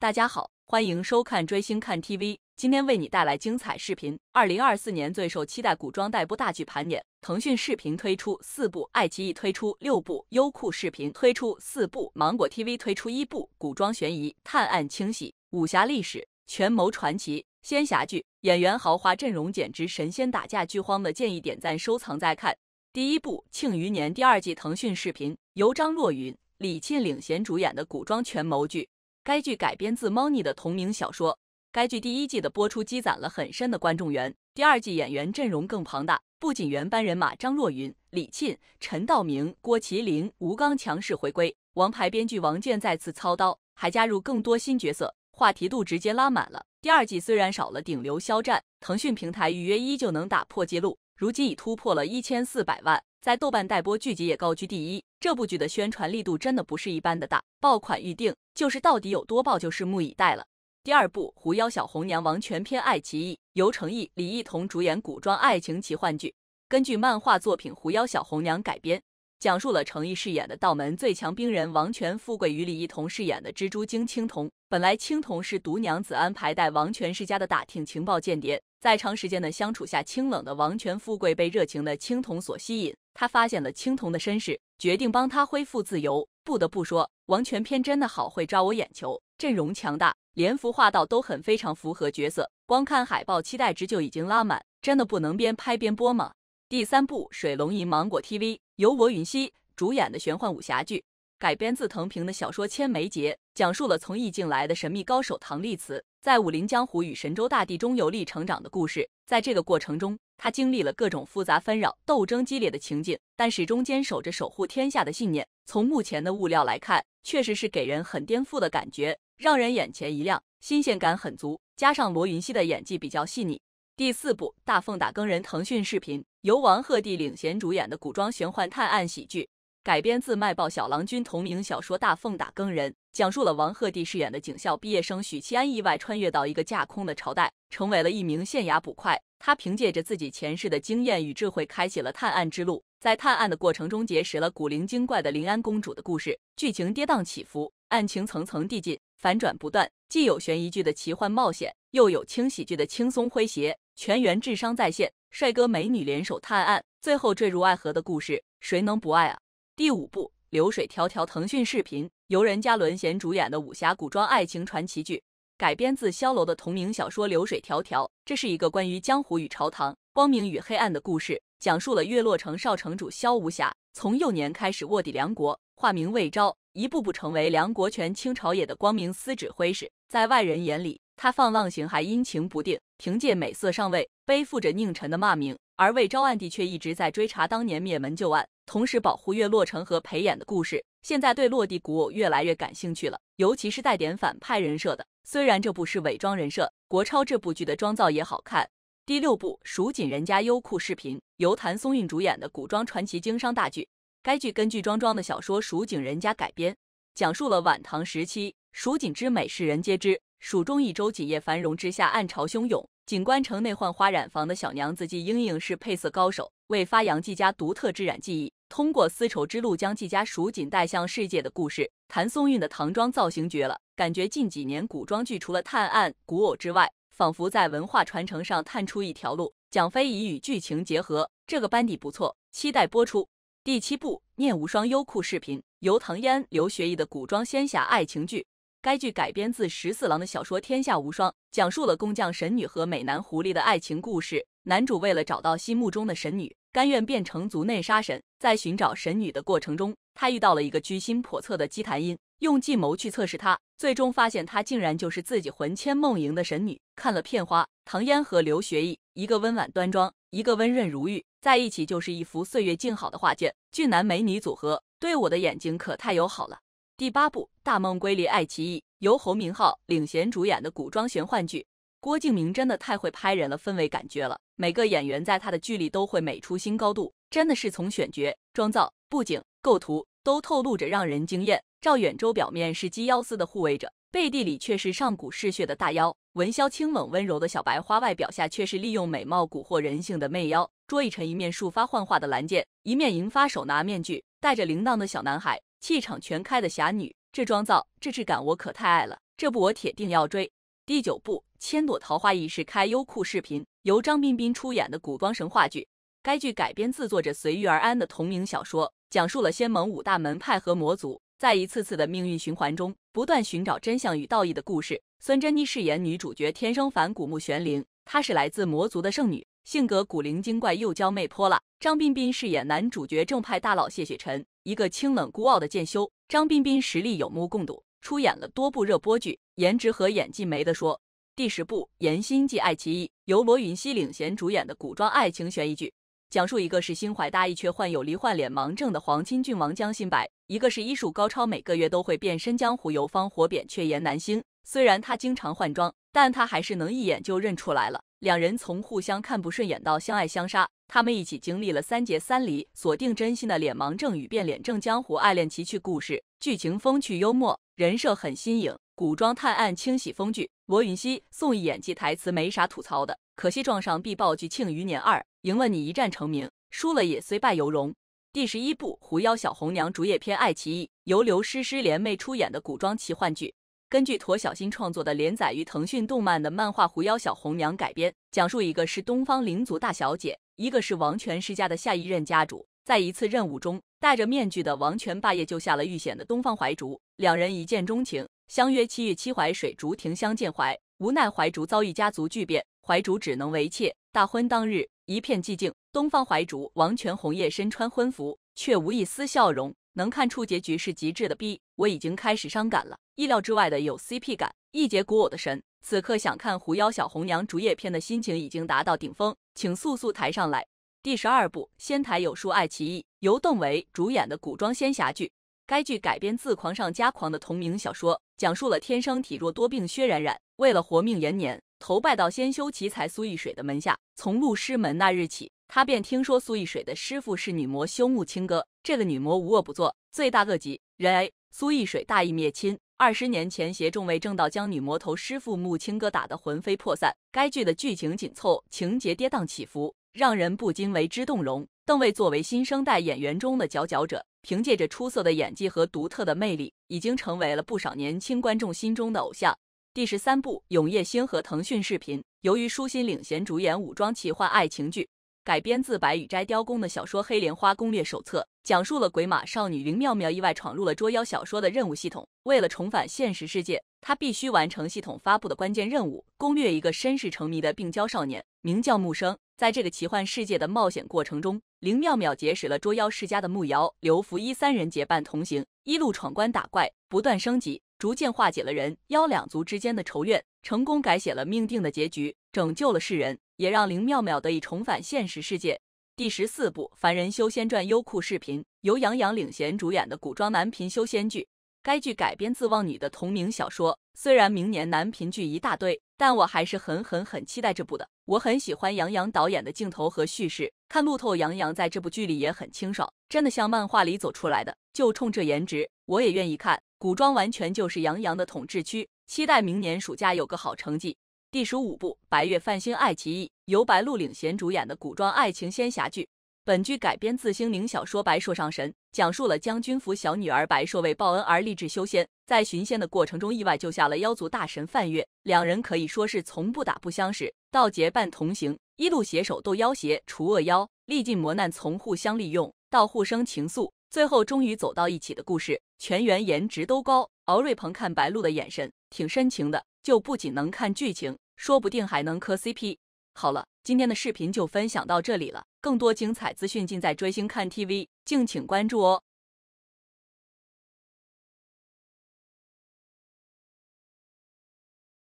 大家好，欢迎收看追星看 TV，今天为你带来精彩视频。二零二四年最受期待古装代播大剧盘点：腾讯视频推出四部，爱奇艺推出六部，优酷视频推出四部，芒果 TV 推出一部。古装悬疑、探案、清洗、武侠、历史、权谋、传奇、仙侠剧，演员豪华阵容，简直神仙打架，剧荒的建议点赞收藏再看。第一部《庆余年》第二季，腾讯视频由张若昀、李沁领衔主演的古装权谋剧。该剧改编自猫腻的同名小说。该剧第一季的播出积攒了很深的观众缘，第二季演员阵容更庞大，不仅原班人马张若昀、李沁、陈道明、郭麒麟、吴刚强势回归，王牌编剧王健再次操刀，还加入更多新角色，话题度直接拉满了。第二季虽然少了顶流肖战，腾讯平台预约依旧能打破纪录，如今已突破了一千四百万。在豆瓣待播剧集也高居第一，这部剧的宣传力度真的不是一般的大，爆款预定，就是到底有多爆就拭目以待了。第二部《狐妖小红娘》王权篇，爱奇艺由成毅、李一桐主演古装爱情奇幻剧，根据漫画作品《狐妖小红娘》改编，讲述了成毅饰演的道门最强兵人王权富贵与李一桐饰演的蜘蛛精青铜。本来青铜是毒娘子安排带王权世家的打听情报间谍。在长时间的相处下，清冷的王权富贵被热情的青铜所吸引。他发现了青铜的身世，决定帮他恢复自由。不得不说，王权篇真的好会抓我眼球，阵容强大，连服画到都很非常符合角色。光看海报，期待值就已经拉满。真的不能边拍边播吗？第三部《水龙吟》，芒果 TV 由罗云熙主演的玄幻武侠剧，改编自藤萍的小说《千梅劫》，讲述了从异境来的神秘高手唐立辞。在武林江湖与神州大地中游历成长的故事，在这个过程中，他经历了各种复杂纷扰、斗争激烈的情景，但始终坚守着守护天下的信念。从目前的物料来看，确实是给人很颠覆的感觉，让人眼前一亮，新鲜感很足。加上罗云熙的演技比较细腻。第四部《大奉打更人》，腾讯视频由王鹤棣领衔主演的古装玄幻探案喜剧。改编自卖报小郎君同名小说《大奉打更人》，讲述了王鹤棣饰演的警校毕业生许七安意外穿越到一个架空的朝代，成为了一名县衙捕快。他凭借着自己前世的经验与智慧，开启了探案之路。在探案的过程中，结识了古灵精怪的临安公主的故事。剧情跌宕起伏，案情层层递进，反转不断，既有悬疑剧的奇幻冒险，又有轻喜剧的轻松诙谐。全员智商在线，帅哥美女联手探案，最后坠入爱河的故事，谁能不爱啊？第五部《流水迢迢》，腾讯视频由任嘉伦、贤主演的武侠古装爱情传奇剧，改编自萧楼的同名小说《流水迢迢》。这是一个关于江湖与朝堂、光明与黑暗的故事，讲述了月落城少城主萧无暇从幼年开始卧底梁国，化名魏昭，一步步成为梁国权倾朝野的光明司指挥使。在外人眼里，他放浪形骸、阴晴不定，凭借美色上位，背负着佞臣的骂名。而魏昭暗地却一直在追查当年灭门旧案。同时保护月落城和裴演的故事，现在对落地古偶越来越感兴趣了，尤其是带点反派人设的。虽然这部是伪装人设，国超这部剧的妆造也好看。第六部《蜀锦人家》优酷视频，由谭松韵主演的古装传奇经商大剧。该剧根据庄庄的小说《蜀锦人家》改编，讲述了晚唐时期蜀锦之美，世人皆知。蜀中一州锦业繁荣之下，暗潮汹涌。锦官城内浣花染坊的小娘子季莺莺是配色高手，为发扬季家独特之染技艺。通过丝绸之路将季家蜀锦带向世界的故事，谭松韵的唐装造型绝了，感觉近几年古装剧除了探案、古偶之外，仿佛在文化传承上探出一条路。蒋飞怡与剧情结合，这个班底不错，期待播出。第七部《念无双》优酷视频，由唐嫣、刘学义的古装仙侠爱情剧。该剧改编自十四郎的小说《天下无双》，讲述了工匠神女和美男狐狸的爱情故事。男主为了找到心目中的神女。甘愿变成族内杀神，在寻找神女的过程中，他遇到了一个居心叵测的姬谭音，用计谋去测试他，最终发现他竟然就是自己魂牵梦萦的神女。看了片花，唐嫣和刘学义，一个温婉端庄，一个温润如玉，在一起就是一幅岁月静好的画卷，俊男美女组合，对我的眼睛可太友好了。第八部《大梦归离》爱奇艺由侯明昊领衔主演的古装玄幻剧，郭敬明真的太会拍人了，氛围感觉了。每个演员在他的剧里都会美出新高度，真的是从选角、妆造、布景、构图都透露着让人惊艳。赵远舟表面是鸡腰丝的护卫者，背地里却是上古嗜血的大妖；文潇清冷温柔的小白花，外表下却是利用美貌蛊惑人性的媚妖；卓一晨一面束发幻化的蓝剑，一面银发手拿面具、带着铃铛的小男孩，气场全开的侠女，这妆造这质感我可太爱了，这部我铁定要追。第九部《千朵桃花一世开》，优酷视频由张彬彬出演的古装神话剧。该剧改编自作者随遇而安的同名小说，讲述了仙盟五大门派和魔族在一次次的命运循环中，不断寻找真相与道义的故事。孙珍妮饰演女主角天生反骨木玄灵，她是来自魔族的圣女，性格古灵精怪又娇媚泼辣。张彬彬饰演男主角正派大佬谢雪臣，一个清冷孤傲的剑修。张彬彬实力有目共睹，出演了多部热播剧。颜值和演技没得说。第十部《颜心记》爱奇艺由罗云熙领衔主演的古装爱情悬疑剧，讲述一个是心怀大义却患有罹患脸盲症的黄金郡王江心白，一个是医术高超每个月都会变身江湖游方火扁却言南星。虽然他经常换装，但他还是能一眼就认出来了。两人从互相看不顺眼到相爱相杀，他们一起经历了三结三离，锁定真心的脸盲症与变脸症江湖爱恋奇趣故事，剧情风趣幽默，人设很新颖。古装探案清洗风剧，罗云熙、宋轶演技台词没啥吐槽的，可惜撞上必爆剧《庆余年二》，赢了你一战成名，输了也虽败犹荣。第十一部《狐妖小红娘竹叶篇》爱奇艺由刘诗诗联袂出演的古装奇幻剧，根据庹小新创作的连载于腾讯动漫的漫画《狐妖小红娘》改编，讲述一个是东方灵族大小姐，一个是王权世家的下一任家主，在一次任务中，戴着面具的王权霸业救下了遇险的东方怀竹，两人一见钟情。相约七月七，淮水竹亭相见。怀，无奈，淮竹遭遇家族巨变，淮竹只能为妾。大婚当日，一片寂静。东方淮竹王权红叶身穿婚服，却无一丝笑容，能看出结局是极致的逼。我已经开始伤感了。意料之外的有 CP 感，一节古偶的神。此刻想看狐妖小红娘竹叶篇的心情已经达到顶峰，请速速抬上来。第十二部仙台有书爱奇艺由邓为主演的古装仙侠剧。该剧改编自狂上加狂的同名小说，讲述了天生体弱多病薛冉冉为了活命延年，投拜到仙修奇才苏易水的门下。从入师门那日起，他便听说苏易水的师傅是女魔修木清歌。这个女魔无恶不作，罪大恶极。然而，苏易水大义灭亲，二十年前携众位正道将女魔头师傅木清歌打得魂飞魄散。该剧的剧情紧凑，情节跌宕起伏，让人不禁为之动容。邓为作为新生代演员中的佼佼者。凭借着出色的演技和独特的魅力，已经成为了不少年轻观众心中的偶像。第十三部《永夜星河》腾讯视频，由于舒心领衔主演，武装奇幻爱情剧，改编自白羽斋雕工的小说《黑莲花攻略手册》，讲述了鬼马少女林妙妙意外闯入了捉妖小说的任务系统，为了重返现实世界。他必须完成系统发布的关键任务，攻略一个身世成谜的病娇少年，名叫木生。在这个奇幻世界的冒险过程中，林妙妙结识了捉妖世家的木瑶、刘福一三人结伴同行，一路闯关打怪，不断升级，逐渐化解了人妖两族之间的仇怨，成功改写了命定的结局，拯救了世人，也让林妙妙得以重返现实世界。第十四部《凡人修仙传》优酷视频由杨洋领衔主演的古装男频修仙剧。该剧改编自《望女》的同名小说。虽然明年男频剧一大堆，但我还是很很很期待这部的。我很喜欢杨洋导演的镜头和叙事，看路透杨洋在这部剧里也很清爽，真的像漫画里走出来的。就冲这颜值，我也愿意看古装，完全就是杨洋的统治区。期待明年暑假有个好成绩。第十五部《白月梵星》爱奇艺由白鹿领衔主演的古装爱情仙侠剧。本剧改编自星凝小说《白烁上神》，讲述了将军府小女儿白硕为报恩而立志修仙，在寻仙的过程中意外救下了妖族大神范月，两人可以说是从不打不相识到结伴同行，一路携手斗妖邪、除恶妖，历尽磨难，从互相利用到互生情愫，最后终于走到一起的故事。全员颜值都高，敖瑞鹏看白鹿的眼神挺深情的，就不仅能看剧情，说不定还能磕 CP。好了，今天的视频就分享到这里了。更多精彩资讯尽在追星看 TV，敬请关注哦。